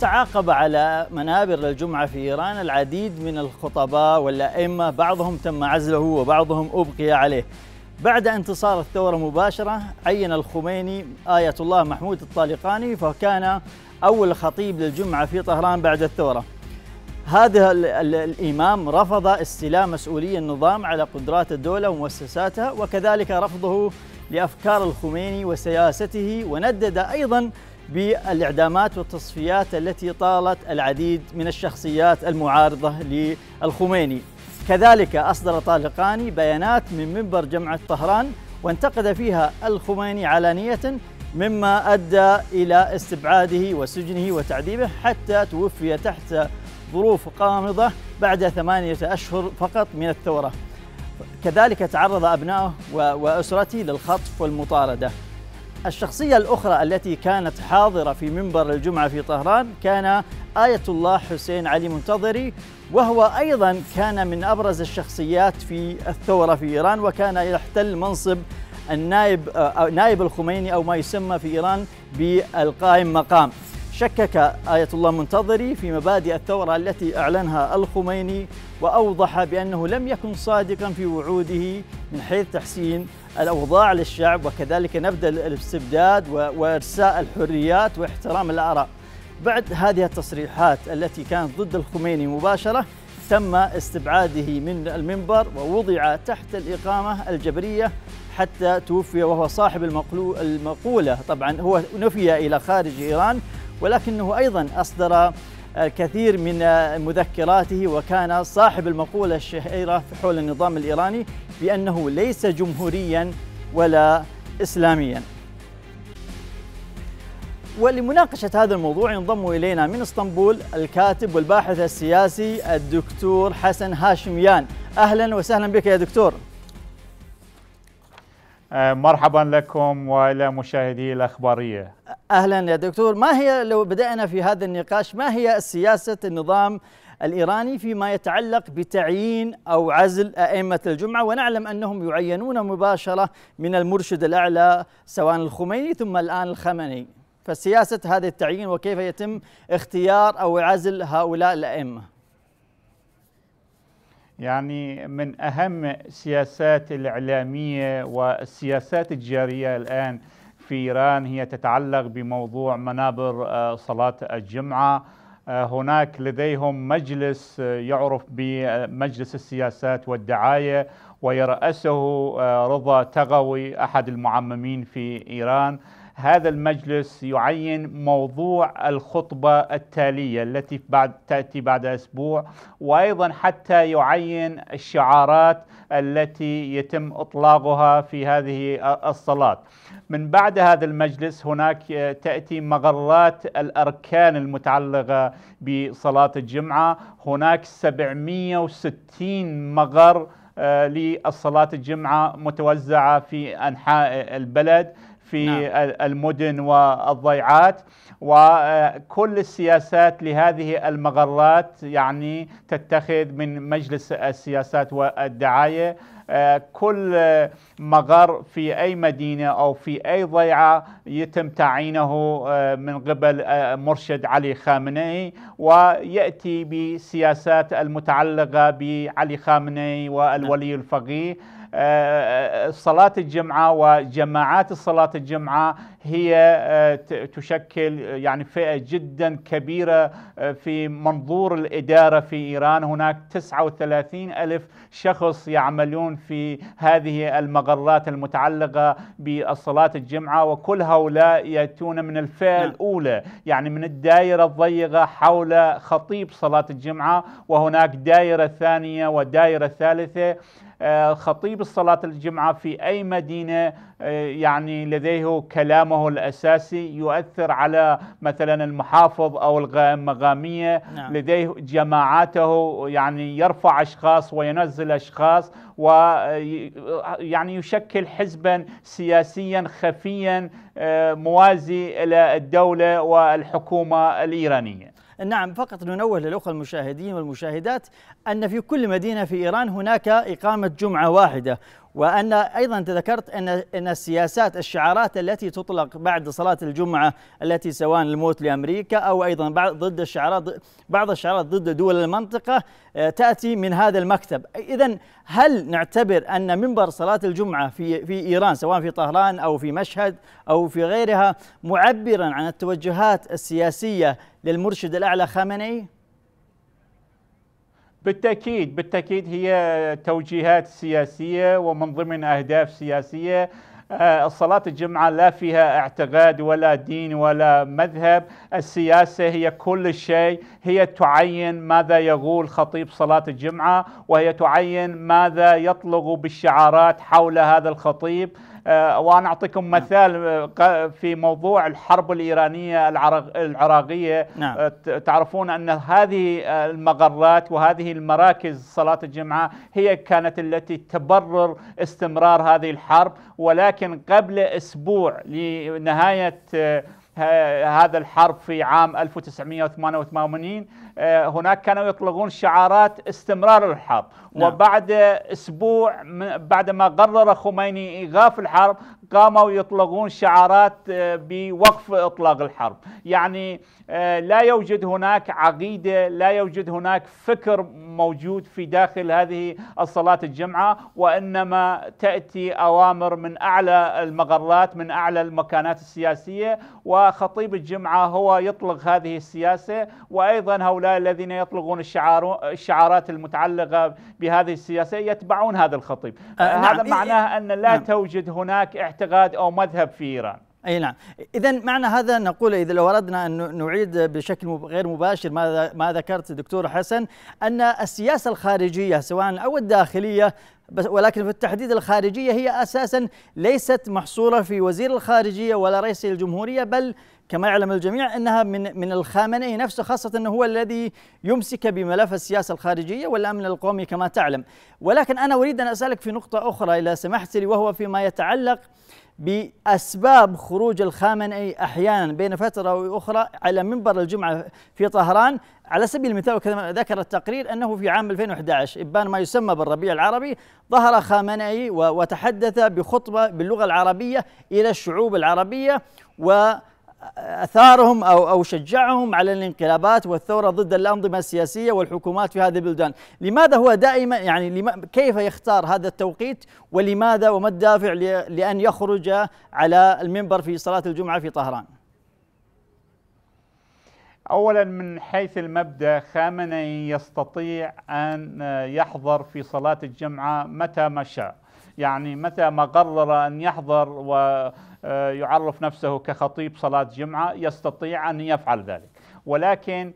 تعاقب على منابر الجمعة في إيران العديد من الخطباء والأئمة بعضهم تم عزله وبعضهم أبقي عليه بعد انتصار الثورة مباشرة عين الخميني آية الله محمود الطالقاني فكان أول خطيب للجمعة في طهران بعد الثورة هذا الإمام رفض استلام مسؤولية النظام على قدرات الدولة ومؤسساتها وكذلك رفضه لأفكار الخميني وسياسته وندد أيضاً بالإعدامات والتصفيات التي طالت العديد من الشخصيات المعارضة للخميني كذلك أصدر طالقاني بيانات من منبر جمعة طهران وانتقد فيها الخميني علانية مما أدى إلى استبعاده وسجنه وتعذيبه حتى توفي تحت ظروف قامضة بعد ثمانية أشهر فقط من الثورة كذلك تعرض أبنائه وأسرته للخطف والمطاردة الشخصية الأخرى التي كانت حاضرة في منبر الجمعة في طهران كان آية الله حسين علي منتظري وهو أيضا كان من أبرز الشخصيات في الثورة في إيران وكان يحتل منصب النائب آه، نائب الخميني أو ما يسمى في إيران بالقائم مقام شكك آية الله منتظري في مبادئ الثورة التي أعلنها الخميني وأوضح بأنه لم يكن صادقا في وعوده من حيث تحسين الأوضاع للشعب وكذلك نبذ الاستبداد وإرساء الحريات واحترام الآراء بعد هذه التصريحات التي كانت ضد الخميني مباشرة تم استبعاده من المنبر ووضع تحت الإقامة الجبرية حتى توفي وهو صاحب المقولة طبعا هو نفي إلى خارج إيران ولكنه أيضا أصدر الكثير من مذكراته وكان صاحب المقولة الشهيرة حول النظام الإيراني بأنه ليس جمهوريا ولا إسلاميا ولمناقشة هذا الموضوع ينضم إلينا من اسطنبول الكاتب والباحث السياسي الدكتور حسن هاشميان أهلا وسهلا بك يا دكتور آه، مرحبا لكم والى مشاهدي الاخباريه. اهلا يا دكتور، ما هي لو بدانا في هذا النقاش ما هي سياسه النظام الايراني فيما يتعلق بتعيين او عزل ائمه الجمعه ونعلم انهم يعينون مباشره من المرشد الاعلى سواء الخميني ثم الان الخمني. فسياسه هذا التعيين وكيف يتم اختيار او عزل هؤلاء الائمه. يعني من أهم سياسات الإعلامية والسياسات الجارية الآن في إيران هي تتعلق بموضوع منابر آه، صلاة الجمعة آه، هناك لديهم مجلس آه، يعرف بمجلس السياسات والدعاية ويرأسه رضا تغوي أحد المعممين في إيران هذا المجلس يعين موضوع الخطبة التالية التي بعد تأتي بعد أسبوع وأيضا حتى يعين الشعارات التي يتم إطلاقها في هذه الصلاة من بعد هذا المجلس هناك تأتي مغرات الأركان المتعلقة بصلاة الجمعة هناك 760 مغر آه، للصلاة الجمعة متوزعة في أنحاء البلد في نعم. المدن والضيعات وكل السياسات لهذه المغرات يعني تتخذ من مجلس السياسات والدعايه آه، كل مغر في أي مدينة أو في أي ضيعة يتم تعيينه آه، من قبل آه، مرشد علي خامنئي ويأتي بسياسات المتعلقة بعلي خامنئي والولي نعم. الفقيه آه، آه، آه، صلاة الجمعة وجماعات صلاة الجمعة هي آه، تشكل آه، يعني فئة جدا كبيرة آه، في منظور الإدارة في إيران هناك 39 ألف شخص يعملون في هذه المغرات المتعلقة بصلاة الجمعة وكل هؤلاء يأتون من الفئة نعم. الأولى يعني من الدائرة الضيقة حول خطيب صلاة الجمعة وهناك دائرة ثانية ودائرة ثالثة خطيب الصلاة الجمعة في أي مدينة يعني لديه كلامه الأساسي يؤثر على مثلا المحافظ أو المغامية نعم. لديه جماعاته يعني يرفع أشخاص وينزل أشخاص ويعني يشكل حزبا سياسيا خفيا آه، موازي إلى الدولة والحكومة الإيرانية نعم فقط ننوه للأخوة المشاهدين والمشاهدات أن في كل مدينة في إيران هناك إقامة جمعة واحدة وأن أيضا تذكرت أن أن السياسات الشعارات التي تطلق بعد صلاة الجمعة التي سواء الموت لأمريكا أو أيضا بعض ضد الشعارات بعض الشعارات ضد دول المنطقة آه، تأتي من هذا المكتب إذا هل نعتبر أن منبر صلاة الجمعة في في إيران سواء في طهران أو في مشهد أو في غيرها معبرا عن التوجهات السياسية للمرشد الأعلى خامنئي؟ بالتاكيد بالتاكيد هي توجيهات سياسيه ومن ضمن اهداف سياسيه آه، صلاة الجمعة لا فيها اعتقاد ولا دين ولا مذهب السياسة هي كل شيء هي تعين ماذا يقول خطيب صلاة الجمعة وهي تعين ماذا يطلق بالشعارات حول هذا الخطيب آه، وانا اعطيكم نعم. مثال آه، في موضوع الحرب الايرانيه العراقيه نعم. آه، تعرفون ان هذه المغرات وهذه المراكز صلاه الجمعه هي كانت التي تبرر استمرار هذه الحرب ولكن قبل اسبوع لنهايه هذا الحرب في عام 1988 آه، هناك كانوا يطلقون شعارات استمرار الحرب نعم. وبعد اسبوع بعد ما قرر خميني ايقاف الحرب قاموا يطلقون شعارات آه، بوقف اطلاق الحرب يعني آه، لا يوجد هناك عقيده لا يوجد هناك فكر موجود في داخل هذه الصلاه الجمعه وانما تاتي اوامر من اعلى المقرات من اعلى المكانات السياسيه وخطيب الجمعه هو يطلق هذه السياسه وايضا هؤلاء هؤلاء الذين يطلقون الشعار الشعارات المتعلقة بهذه السياسة يتبعون هذا الخطيب أه هذا نعم معناه أن لا نعم توجد هناك اعتقاد أو مذهب في إيران اي نعم اذا معنى هذا نقول اذا لو اردنا ان نعيد بشكل غير مباشر ما ما ذكرت دكتور حسن ان السياسه الخارجيه سواء او الداخليه ولكن في التحديد الخارجية هي أساسا ليست محصورة في وزير الخارجية ولا رئيس الجمهورية بل كما يعلم الجميع انها من من الخامنئي نفسه خاصه انه هو الذي يمسك بملف السياسه الخارجيه والامن القومي كما تعلم، ولكن انا اريد ان اسالك في نقطه اخرى اذا سمحت لي وهو فيما يتعلق باسباب خروج الخامنئي احيانا بين فتره واخرى على منبر الجمعه في طهران على سبيل المثال وكما ذكر التقرير أنه في عام 2011 إبان ما يسمى بالربيع العربي ظهر خامنئي وتحدث بخطبة باللغة العربية إلى الشعوب العربية و اثارهم او او شجعهم على الانقلابات والثوره ضد الانظمه السياسيه والحكومات في هذه البلدان، لماذا هو دائما يعني لما كيف يختار هذا التوقيت ولماذا وما الدافع لان يخرج على المنبر في صلاه الجمعه في طهران؟ اولا من حيث المبدا خامنئي يستطيع ان يحضر في صلاه الجمعه متى ما شاء يعني متى ما قرر ان يحضر ويعرف نفسه كخطيب صلاه جمعه يستطيع ان يفعل ذلك ولكن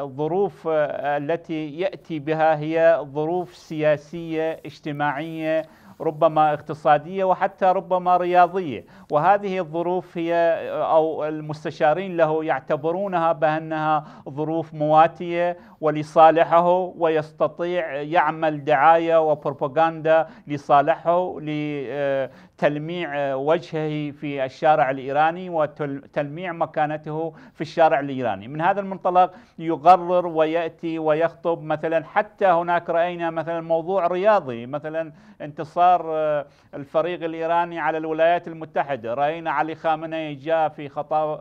الظروف آه، آه، التي ياتي بها هي ظروف سياسيه اجتماعيه ربما اقتصادية وحتى ربما رياضية وهذه الظروف هي أو المستشارين له يعتبرونها بأنها ظروف مواتية ولصالحه ويستطيع يعمل دعاية وبروباغندا لصالحه لتلميع وجهه في الشارع الإيراني وتلميع مكانته في الشارع الإيراني من هذا المنطلق يقرر ويأتي ويخطب مثلا حتى هناك رأينا مثلا موضوع رياضي مثلا انتصار اصرار آه، الفريق الايراني على الولايات المتحده، راينا علي خامنئي جاء في آه،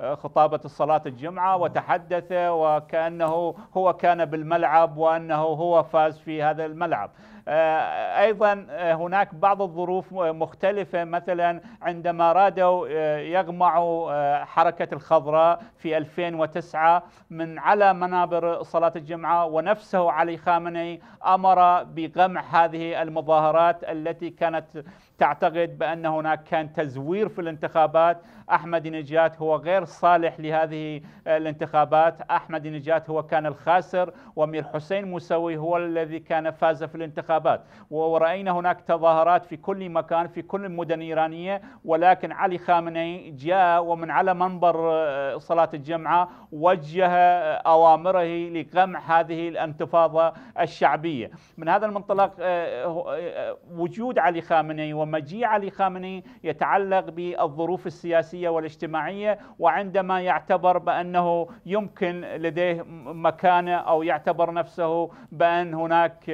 آه، خطابه الصلاه الجمعه وتحدث وكانه هو كان بالملعب وانه هو فاز في هذا الملعب، آه، أيضا آه، هناك بعض الظروف مختلفة مثلا عندما رادوا آه، يغمعوا حركة الخضراء في 2009 من على منابر صلاة الجمعة ونفسه علي خامنئي أمر بقمع هذه المظاهرات التي كانت تعتقد بأن هناك كان تزوير في الانتخابات أحمد نجات هو غير صالح لهذه الانتخابات أحمد نجات هو كان الخاسر ومير حسين موسوي هو الذي كان فاز في الانتخابات الانتخابات ورأينا هناك تظاهرات في كل مكان في كل المدن الإيرانية ولكن علي خامنئي جاء ومن على منبر آه، صلاة الجمعة وجه آه، أوامره لقمع هذه الانتفاضة الشعبية من هذا المنطلق آه، وجود علي خامنئي ومجيء علي خامنئي يتعلق بالظروف السياسية والاجتماعية وعندما يعتبر بأنه يمكن لديه مكانة أو يعتبر نفسه بأن هناك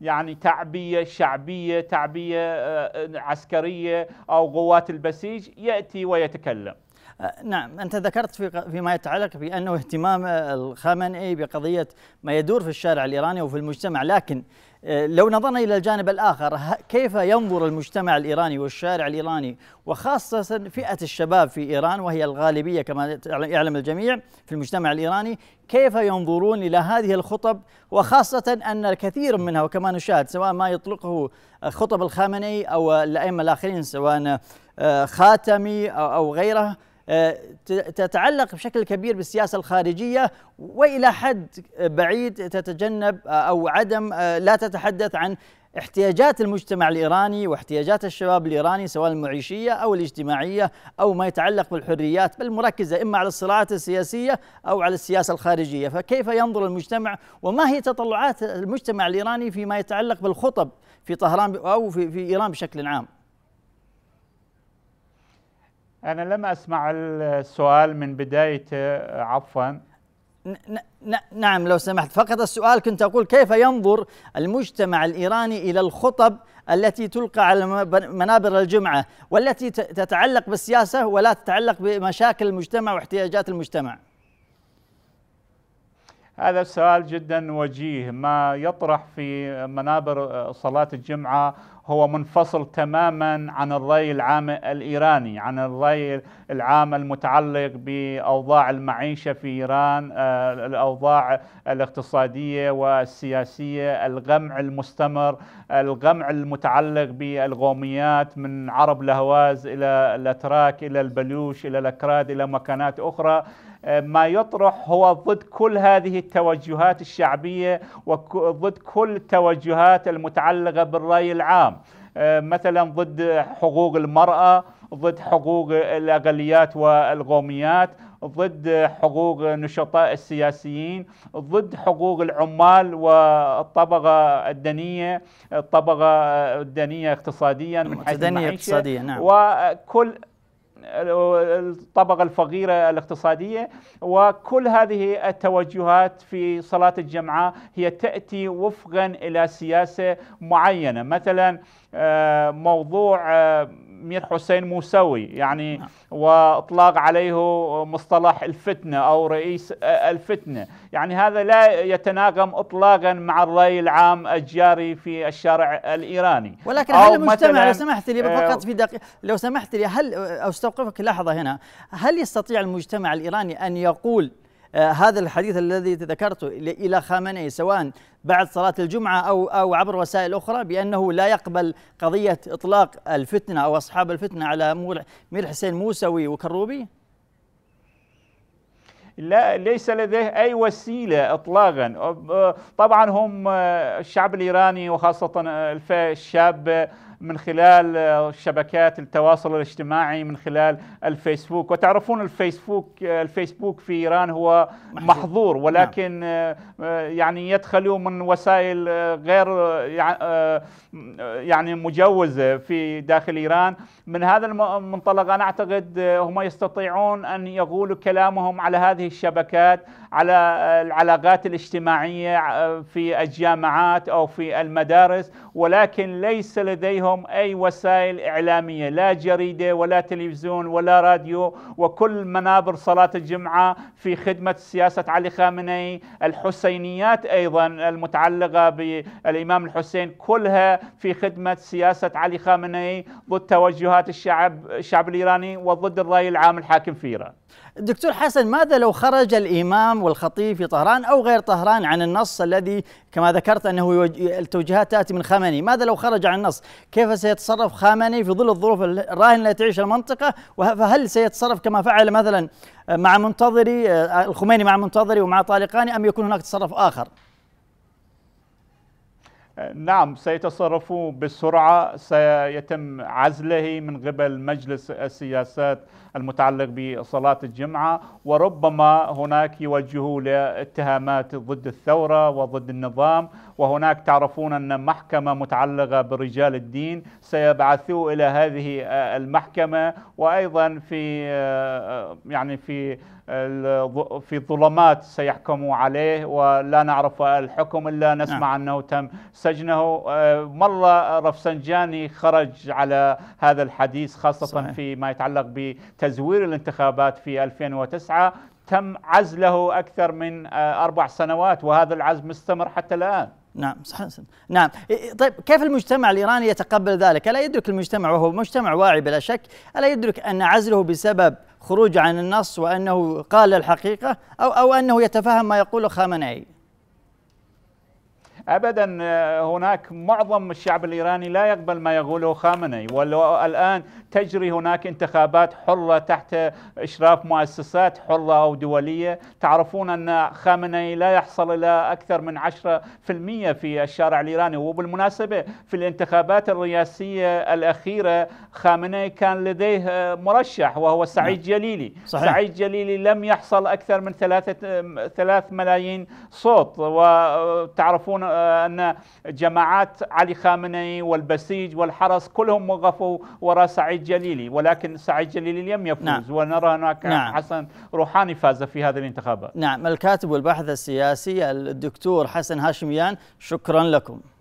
يعني تعبيه شعبيه تعبيه آه، آه، عسكريه او قوات البسيج ياتي ويتكلم نعم أنت ذكرت في فيما يتعلق بأنه اهتمام آه، الخامنئي بقضية ما يدور في الشارع الإيراني وفي المجتمع لكن آه، لو نظرنا إلى الجانب الآخر كيف ينظر المجتمع الإيراني والشارع الإيراني وخاصة فئة الشباب في إيران وهي الغالبية كما يعلم الجميع في المجتمع الإيراني كيف ينظرون إلى هذه الخطب وخاصة أن الكثير منها وكما نشاهد سواء ما يطلقه آه، خطب الخامنئي أو الأئمة الآخرين سواء خاتمي أو غيره آه، تتعلق بشكل كبير بالسياسه الخارجيه والى حد بعيد تتجنب آه، او عدم آه، لا تتحدث عن احتياجات المجتمع الايراني واحتياجات الشباب الايراني سواء المعيشيه او الاجتماعيه او ما يتعلق بالحريات بل مركزه اما على الصراعات السياسيه او على السياسه الخارجيه، فكيف ينظر المجتمع وما هي تطلعات المجتمع الايراني فيما يتعلق بالخطب في طهران او في, في ايران بشكل عام؟ أنا لم أسمع السؤال من بدايته آه، عفوا نعم لو سمحت فقط السؤال كنت أقول كيف ينظر المجتمع الإيراني إلى الخطب التي تلقى على منابر الجمعة والتي تتعلق بالسياسة ولا تتعلق بمشاكل المجتمع واحتياجات المجتمع هذا سؤال جدا وجيه ما يطرح في منابر صلاة الجمعة هو منفصل تماما عن الرأي العام الإيراني عن الرأي العام المتعلق بأوضاع المعيشة في إيران آه، الأوضاع الاقتصادية والسياسية الغمع المستمر الغمع المتعلق بالغوميات من عرب لهواز إلى الأتراك إلى البلوش إلى الأكراد إلى مكانات أخرى آه، ما يطرح هو ضد كل هذه التوجهات الشعبية وضد كل التوجهات المتعلقة بالرأي العام آه، مثلا ضد حقوق المرأة ضد حقوق الأقليات والقوميات ضد حقوق نشطاء السياسيين ضد حقوق العمال والطبقة الدنية الطبقة الدنية اقتصاديا من حيث المعيشة اقتصادية نعم. وكل الطبقة الفقيرة الاقتصادية وكل هذه التوجهات في صلاة الجمعة هي تأتي وفقا إلى سياسة معينة مثلا آه، موضوع آه، مير حسين موسوي يعني نعم. واطلاق عليه مصطلح الفتنه او رئيس آه، الفتنه يعني هذا لا يتناغم اطلاقا مع الراي العام الجاري في الشارع الايراني ولكن هل المجتمع لو سمحت لي آه، فقط في دقيقه لو سمحت لي هل استوقفك لحظه هنا هل يستطيع المجتمع الايراني ان يقول آه، هذا الحديث الذي ذكرته الى خامنئي سواء بعد صلاه الجمعه او او عبر وسائل اخرى بانه لا يقبل قضيه اطلاق الفتنه او اصحاب الفتنه على مير حسين موسوي وكروبي؟ لا ليس لديه أي وسيلة إطلاقا طبعا هم آه، الشعب الإيراني وخاصة آه، الشاب من خلال آه، شبكات التواصل الاجتماعي من خلال الفيسبوك وتعرفون الفيسبوك آه، الفيسبوك في ايران هو محظور نعم. ولكن آه، يعني يدخلوا من وسائل غير يعني مجوزه في داخل ايران من هذا المنطلق انا اعتقد هم يستطيعون ان يقولوا كلامهم على هذه الشبكات على العلاقات الاجتماعية آه، في الجامعات أو في المدارس ولكن ليس لديهم أي وسائل إعلامية لا جريدة ولا تلفزيون ولا راديو وكل منابر صلاة الجمعة في خدمة سياسة علي خامنئي الحسينيات أيضا المتعلقة بالإمام الحسين كلها في خدمة سياسة علي خامنئي ضد توجهات الشعب الشعب الإيراني وضد الرأي العام الحاكم في إيران دكتور حسن ماذا لو خرج الإمام والخطيب في طهران أو غير طهران عن النص الذي كما ذكرت أنه التوجيهات تأتي من خامني ماذا لو خرج عن النص كيف سيتصرف خامني في ظل الظروف الراهنة التي تعيش المنطقة فهل سيتصرف كما فعل مثلا مع منتظري آه، الخميني مع منتظري ومع طالقاني أم يكون هناك تصرف آخر آه، نعم سيتصرف بسرعة سيتم عزله من قبل مجلس السياسات المتعلق بصلاة الجمعة وربما هناك يوجهوا لاتهامات ضد الثورة وضد النظام وهناك تعرفون أن محكمة متعلقة برجال الدين سيبعثوا إلى هذه المحكمة وأيضا في يعني في في ظلمات سيحكموا عليه ولا نعرف الحكم الا نسمع نعم. انه تم سجنه مره رفسنجاني خرج على هذا الحديث خاصه صحيح. فيما يتعلق بتدريب تزوير الانتخابات في 2009 تم عزله أكثر من آه، أربع سنوات وهذا العزل مستمر حتى الآن نعم صحيح نعم طيب كيف المجتمع الإيراني يتقبل ذلك ألا يدرك المجتمع وهو مجتمع واعي بلا شك ألا يدرك أن عزله بسبب خروج عن النص وأنه قال الحقيقة أو, أو أنه يتفهم ما يقوله خامنئي ابدا آه، هناك معظم الشعب الايراني لا يقبل ما يقوله خامنئي والان تجري هناك انتخابات حره تحت اشراف مؤسسات حره او دوليه تعرفون ان خامنئي لا يحصل الى اكثر من 10% في الشارع الايراني وبالمناسبه في الانتخابات الرئاسيه الاخيره خامنئي كان لديه آه، مرشح وهو سعيد نعم. جليلي صحيح. سعيد جليلي لم يحصل اكثر من ثلاثة ثلاث ملايين صوت وتعرفون آه، أن جماعات علي خامنئي والبسيج والحرس كلهم وقفوا وراء سعيد جليلي ولكن سعيد جليلي لم يفوز نعم. ونرى هناك نعم. حسن روحاني فاز في هذه الانتخابات نعم الكاتب والباحث السياسي الدكتور حسن هاشميان شكرا لكم